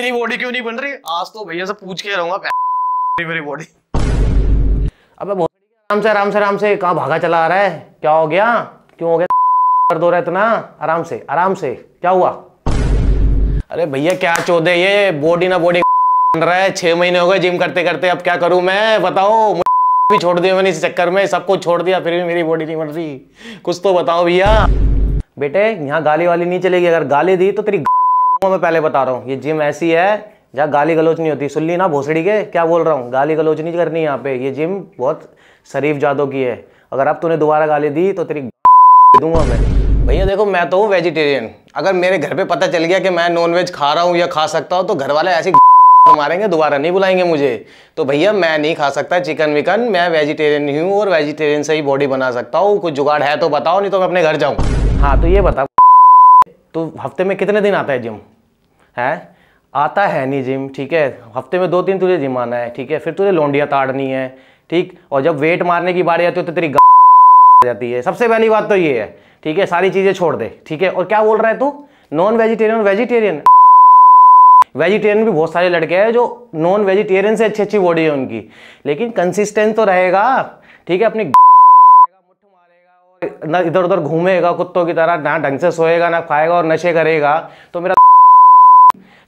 मेरी बॉडी क्यों नहीं बन रही आज तो भैया से पूछ के रहूंगा मेरी बॉडी अब आराम से आराम से आराम से कहा भागा चला आ रहा है क्या हो गया क्यों हो गया कर दो रहा इतना आराम से आराम से क्या हुआ अरे भैया क्या चौदे ये बॉडी ना बॉडी बन रहा है छह महीने हो गए जिम करते करते अब क्या करूं मैं बताओ भी छोड़ दिया मैंने इस चक्कर में सब कुछ छोड़ दिया फिर भी मेरी बॉडी नहीं बन रही कुछ तो बताओ भैया बेटे यहाँ गाली वाली नहीं चलेगी अगर गाली दी तो तेरी मैं पहले बता रहा हूँ ये जिम ऐसी है जहाँ गाली गलोच नहीं होती सुन ली ना भोसड़ी के क्या बोल रहा हूँ गाली गलोच नहीं करनी यहाँ पे ये जिम बहुत शरीफ जादों की है अगर अब तूने दोबारा गाली दी तो तेरी दूंगा मैं भैया देखो मैं तो हूँ वेजिटेरियन अगर मेरे घर पे पता चल गया कि मैं नॉन वेज खा रहा हूँ या खा सकता हूँ तो घर वाले ऐसी मारेंगे दोबारा नहीं बुलाएंगे मुझे तो भैया मैं नहीं खा सकता चिकन विकन मैं वेजिटेरियन ही हूँ और वेजिटेरियन से ही बॉडी बना सकता हूँ कुछ जुगाड़ है तो बताओ नहीं तो मैं अपने घर जाऊँ हाँ तो ये बता तो हफ्ते में कितने दिन आता है जिम है आता है नहीं जिम ठीक है हफ्ते में दो तीन तुझे जिम आना है ठीक है फिर तुझे लोंडियाँ ताड़नी है ठीक और जब वेट मारने की बारी आती है तो तेरी जाती है सबसे पहली बात तो ये है ठीक है सारी चीज़ें छोड़ दे ठीक है और क्या बोल रहा है तू नॉन वेजिटेरियन और वेजिटेरियन वेजिटेरियन भी बहुत सारे लड़के हैं जो नॉन वेजिटेरियन से अच्छी अच्छी बॉडी है उनकी लेकिन कंसिस्टेंट तो रहेगा ठीक है अपनी ना इधर उधर घूमेगा कुत्तों की तरह ना ढंग से सोएगा ना खाएगा और नशे करेगा तो मेरा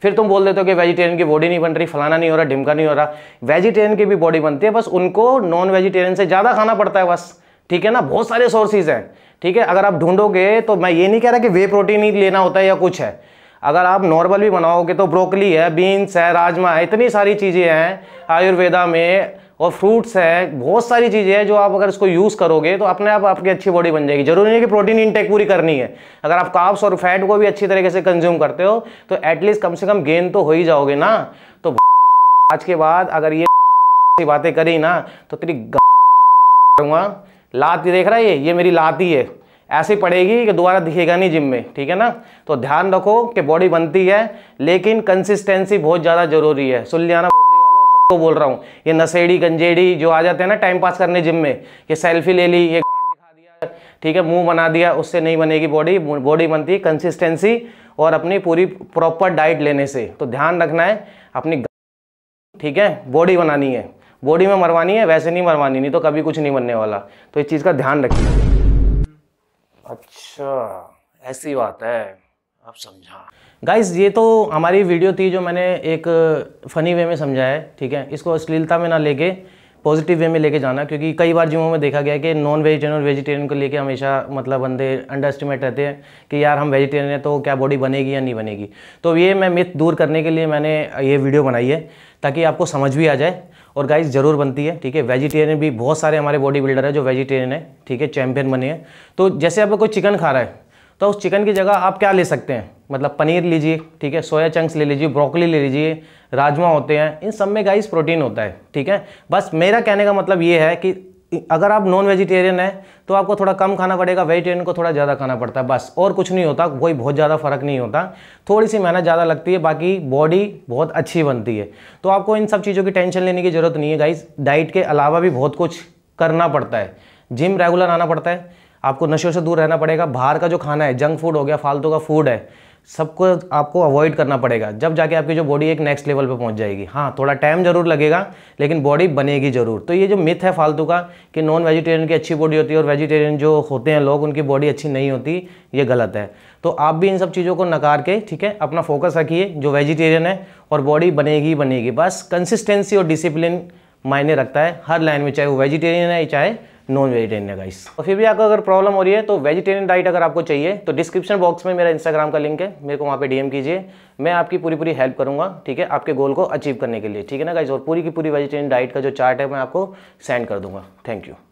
फिर तुम बोल देते हो कि वेजिटेरियन की बॉडी नहीं बन रही फलाना नहीं हो रहा ढिमका नहीं हो रहा वेजिटेरियन की भी बॉडी बनती है बस उनको नॉन वेजिटेरियन से ज़्यादा खाना पड़ता है बस ठीक है ना बहुत सारे सोर्सेज हैं ठीक है अगर आप ढूंढोगे तो मैं ये नहीं कह रहा कि वे प्रोटीन ही लेना होता है या कुछ है अगर आप नॉर्मल भी बनाओगे तो ब्रोकली है बीन्स है राजमा है इतनी सारी चीज़ें हैं आयुर्वेदा में और फ्रूट्स है बहुत सारी चीज़ें हैं जो आप अगर इसको यूज़ करोगे तो अपने आप आपकी अच्छी बॉडी बन जाएगी जरूरी नहीं कि प्रोटीन इनटेक पूरी करनी है अगर आप काप्स और फैट को भी अच्छी तरीके से कंज्यूम करते हो तो एटलीस्ट कम से कम गेन तो हो ही जाओगे ना तो आज के बाद अगर ये बातें करी ना तो तेरी करूँगा लात देख रहा है ये ये मेरी लात ही है ऐसी पड़ेगी कि दोबारा दिखेगा नहीं जिम में ठीक है ना तो ध्यान रखो कि बॉडी बनती है लेकिन कंसिस्टेंसी बहुत ज़्यादा जरूरी है सुन लिया को बोल रहा हूँ ये नशेड़ी गंजेड़ी जो आ जाते हैं ना टाइम पास करने जिम में ये सेल्फी ले ली ये दिखा दिया ठीक है मुंह बना दिया उससे नहीं बनेगी बॉडी बॉडी बनती है कंसिस्टेंसी और अपनी पूरी प्रॉपर डाइट लेने से तो ध्यान रखना है अपनी ठीक है बॉडी बनानी है बॉडी में मरवानी है वैसे नहीं मरवानी नहीं तो कभी कुछ नहीं बनने वाला तो इस चीज़ का ध्यान रखिए अच्छा ऐसी बात है आप समझा गाइज ये तो हमारी वीडियो थी जो मैंने एक फ़नी वे में समझाया है ठीक है इसको अश्लीलता में ना लेके पॉजिटिव वे में लेके जाना क्योंकि कई बार जिमों में देखा गया है कि नॉन वेजिटेरियन और वेजिटेरियन को लेके हमेशा मतलब बंदे अंडर एस्टिमेट रहते हैं कि यार हम वेजिटेरियन हैं तो क्या बॉडी बनेगी या नहीं बनेगी तो ये मैं मिथ दूर करने के लिए मैंने ये वीडियो बनाई है ताकि आपको समझ भी आ जाए और गाइस ज़रूर बनती है ठीक है वेजिटेरियन भी बहुत सारे हमारे बॉडी बिल्डर है जो वेजिटेरियन है ठीक है चैम्पियन बने हैं तो जैसे आपको कोई चिकन खा रहा है तो उस चिकन की जगह आप क्या ले सकते हैं मतलब पनीर लीजिए ठीक है सोया चंक्स ले लीजिए ब्रोकली ले लीजिए राजमा होते हैं इन सब में गाइस प्रोटीन होता है ठीक है बस मेरा कहने का मतलब ये है कि अगर आप नॉन वेजिटेरियन हैं तो आपको थोड़ा कम खाना पड़ेगा वेजिटेरियन को थोड़ा ज़्यादा खाना पड़ता है बस और कुछ नहीं होता कोई बहुत ज़्यादा फ़र्क नहीं होता थोड़ी सी मेहनत ज़्यादा लगती है बाकी बॉडी बहुत अच्छी बनती है तो आपको इन सब चीज़ों की टेंशन लेने की ज़रूरत नहीं है गाइस डाइट के अलावा भी बहुत कुछ करना पड़ता है जिम रेगुलर आना पड़ता है आपको नशों से दूर रहना पड़ेगा बाहर का जो खाना है जंक फूड हो गया फालतू का फूड है सबको आपको अवॉइड करना पड़ेगा जब जाके आपकी जो बॉडी एक नेक्स्ट लेवल पे पहुंच जाएगी हाँ थोड़ा टाइम जरूर लगेगा लेकिन बॉडी बनेगी जरूर तो ये जो मिथ है फालतू का कि नॉन वेजिटेरियन की अच्छी बॉडी होती है और वेजिटेरियन जो होते हैं लोग उनकी बॉडी अच्छी नहीं होती ये गलत है तो आप भी इन सब चीज़ों को नकार के ठीक है अपना फोकस रखिए जो वेजिटेरियन है और बॉडी बनेगी बनेगी बस कंसिस्टेंसी और डिसिप्लिन मायने रखता है हर लाइन में चाहे वो वेजिटेरियन है चाहे नॉन वेजिटेरियन है गाइस और तो फिर भी आपको अगर प्रॉब्लम हो रही है तो वेजिटेरियन डाइट अगर आपको चाहिए तो डिस्क्रिप्शन बॉक्स में मेरा इंस्टाग्राम का लिंक है मेरे को वहाँ पे डीएम कीजिए मैं आपकी पूरी पूरी हेल्प करूँगा ठीक है आपके गोल को अचीव करने के लिए ठीक है ना गाइस और पूरी की पूरी वेजिटेरियन डाइट का जो चार्ट है मैं आपको सेंड कर दूँगा थैंक यू